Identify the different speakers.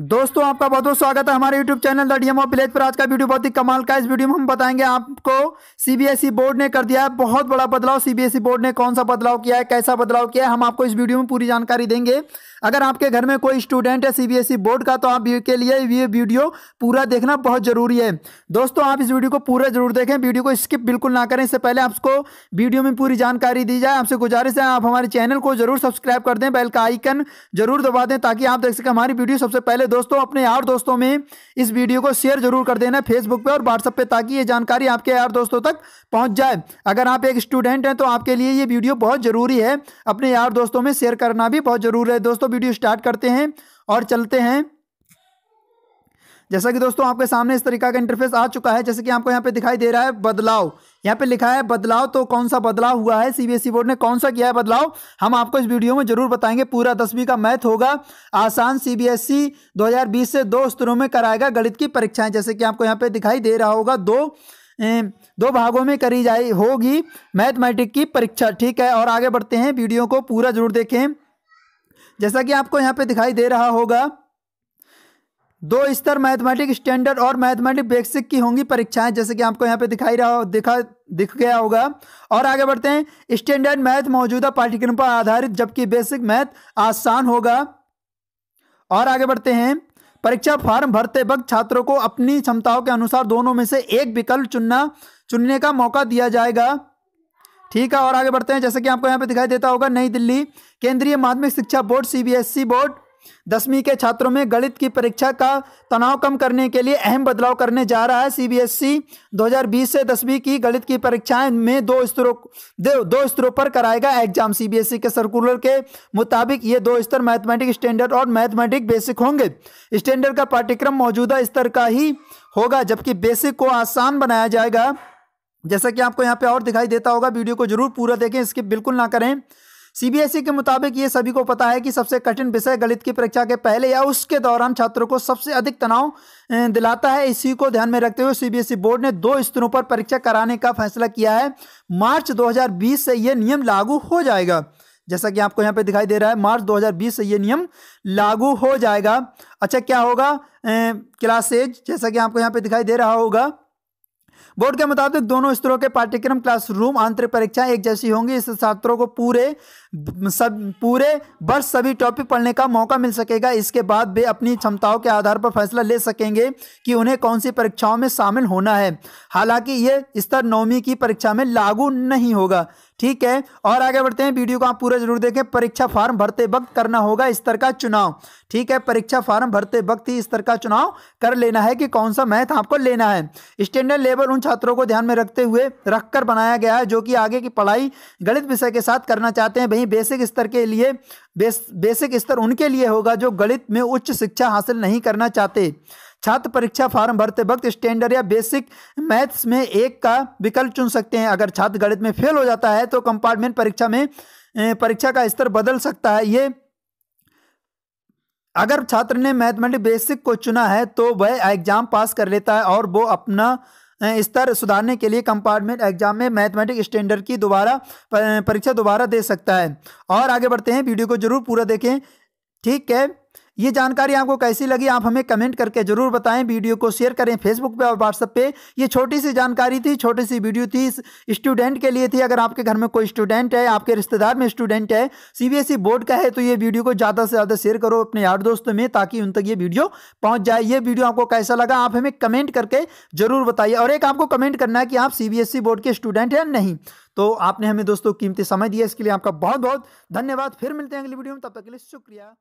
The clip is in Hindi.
Speaker 1: दोस्तों आपका बहुत बहुत स्वागत है हमारे YouTube channel the DMO village पर आज का वीडियो बहुत ही कमाल का इस वीडियो में हम बताएंगे आपको सीबीएसई e बोर्ड ने कर दिया है बहुत बड़ा बदलाव सीबीएसई e बोर्ड ने कौन सा बदलाव किया है कैसा बदलाव किया है हम आपको इस वीडियो में पूरी जानकारी देंगे अगर आपके घर में कोई स्टूडेंट है सीबीएसई e बोर्ड का तो आप के लिए ये वीडियो पूरा देखना बहुत जरूरी है दोस्तों आप इस वीडियो को पूरा जरूर देखें वीडियो को स्किप बिल्कुल ना करें इससे पहले आपको वीडियो में पूरी जानकारी दी जाए आपसे गुजारिश है आप हमारे चैनल को जरूर सब्सक्राइब कर दें बेल का आइकन जरूर दबा दें ताकि आप देख सकें हमारी वीडियो सबसे पहले पहले दोस्तों अपने यार दोस्तों में इस वीडियो को शेयर जरूर कर देना फेसबुक पे और व्हाट्सअप पे ताकि ये जानकारी आपके यार दोस्तों तक पहुंच जाए अगर आप एक स्टूडेंट हैं तो आपके लिए ये वीडियो बहुत ज़रूरी है अपने यार दोस्तों में शेयर करना भी बहुत ज़रूरी है दोस्तों वीडियो स्टार्ट करते हैं और चलते हैं जैसा कि दोस्तों आपके सामने इस तरीका का इंटरफेस आ चुका है जैसे कि आपको यहाँ पे दिखाई दे रहा है बदलाव यहाँ पे लिखा है बदलाव तो कौन सा बदलाव हुआ है सीबीएसई बोर्ड e ने कौन सा किया है बदलाव हम आपको इस वीडियो में जरूर बताएंगे पूरा दसवीं का मैथ होगा आसान सीबीएसई e 2020 से दो स्तरों में कराएगा गणित की परीक्षाएं जैसे कि आपको यहाँ पे दिखाई दे रहा होगा दो दो भागों में करी जाए होगी मैथमेटिक की परीक्षा ठीक है और आगे बढ़ते हैं वीडियो को पूरा जरूर देखें जैसा कि आपको यहाँ पे दिखाई दे रहा होगा दो स्तर मैथमेटिक स्टैंडर्ड और मैथमेटिक बेसिक की होंगी परीक्षाएं जैसे कि आपको यहाँ पे दिखाई रहा दिखा दिख गया होगा और आगे बढ़ते हैं स्टैंडर्ड मैथ मौजूदा पाठ्यक्रम पर आधारित जबकि बेसिक मैथ आसान होगा और आगे बढ़ते हैं परीक्षा फॉर्म भरते वक्त छात्रों को अपनी क्षमताओं के अनुसार दोनों में से एक विकल्प चुनना चुनने का मौका दिया जाएगा ठीक है और आगे बढ़ते हैं जैसे कि आपको यहाँ पे दिखाई देता होगा नई दिल्ली केंद्रीय माध्यमिक शिक्षा बोर्ड सीबीएसई e बोर्ड दसवीं के छात्रों में गणित की परीक्षा का तनाव कम करने के लिए अहम बदलाव करने जा रहा है सीबीएसई e 2020 से दसवीं की गणित की परीक्षाएं में दो स्तरों दो स्तरों पर कराएगा एग्जाम सीबीएसई e के सर्कुलर के मुताबिक ये दो स्तर मैथमेटिक स्टैंडर्ड और मैथमेटिक बेसिक होंगे स्टैंडर्ड का पाठ्यक्रम मौजूदा स्तर का ही होगा जबकि बेसिक को आसान बनाया जाएगा जैसा कि आपको यहाँ पे और दिखाई देता होगा वीडियो को जरूर पूरा देखें इसकी बिल्कुल ना करें सीबीएसई के मुताबिक ये सभी को पता है कि सबसे कठिन विषय गणित की परीक्षा के पहले या उसके दौरान छात्रों को सबसे अधिक तनाव दिलाता है इसी को ध्यान में रखते हुए सीबीएसई बोर्ड ने दो स्तरों पर परीक्षा कराने का फैसला किया है मार्च 2020 से यह नियम लागू हो जाएगा जैसा कि आपको यहाँ पे दिखाई दे रहा है मार्च 2020 से ये नियम लागू हो जाएगा अच्छा क्या होगा क्लासेज जैसा कि आपको यहाँ पे दिखाई दे रहा होगा बोर्ड के मुताबिक दोनों स्तरों के पाठ्यक्रम क्लासरूम आंतरिक परीक्षाएं एक जैसी होंगी इससे छात्रों को पूरे सब पूरे वर्ष सभी टॉपिक पढ़ने का मौका मिल सकेगा इसके बाद वे अपनी क्षमताओं के आधार पर फैसला ले सकेंगे कि उन्हें कौन सी परीक्षाओं में शामिल होना है हालांकि ये स्तर नौवीं की परीक्षा में लागू नहीं होगा ठीक है और आगे बढ़ते हैं वीडियो को आप पूरा जरूर देखें परीक्षा फार्म भरते वक्त करना होगा स्तर का चुनाव ठीक है परीक्षा फार्म भरते वक्त ही स्तर का चुनाव कर लेना है कि कौन सा मैथ आपको लेना है स्टैंडर्ड लेवल उन छात्रों को ध्यान में रखते हुए रखकर बनाया गया है जो कि आगे की पढ़ाई गणित विषय के साथ करना चाहते हैं वहीं बेसिक स्तर के लिए बेस, बेसिक स्तर उनके लिए होगा जो गणित में उच्च शिक्षा हासिल नहीं करना चाहते छात्र परीक्षा फॉर्म भरते वक्त स्टैंडर्ड या बेसिक मैथ्स में एक का विकल्प चुन सकते हैं अगर छात्र गणित में फेल हो जाता है तो कंपार्टमेंट परीक्षा में परीक्षा का स्तर बदल सकता है ये अगर छात्र ने मैथमेटिक बेसिक को चुना है तो वह एग्जाम पास कर लेता है और वो अपना स्तर सुधारने के लिए कंपार्टमेंट एग्जाम में मैथमेटिक स्टैंडर्ड की दोबारा परीक्षा दोबारा दे सकता है और आगे बढ़ते हैं वीडियो को जरूर पूरा देखें ठीक है ये जानकारी आपको कैसी लगी आप हमें कमेंट करके ज़रूर बताएं वीडियो को शेयर करें फेसबुक पे और व्हाट्सअप पे ये छोटी सी जानकारी थी छोटी सी वीडियो थी स्टूडेंट के लिए थी अगर आपके घर में कोई स्टूडेंट है आपके रिश्तेदार में स्टूडेंट है सीबीएसई e बोर्ड का है तो ये वीडियो को ज़्यादा से ज़्यादा शेयर करो अपने यार दोस्तों में ताकि उन तक ये वीडियो पहुँच जाए ये वीडियो आपको कैसा लगा आप हमें कमेंट करके ज़रूर बताइए और एक आपको कमेंट करना है कि आप सी e बोर्ड के स्टूडेंट हैं नहीं तो आपने हमें दोस्तों कीमती समय दिया इसके लिए आपका बहुत बहुत धन्यवाद फिर मिलते हैं अगली वीडियो में तब तक के लिए शुक्रिया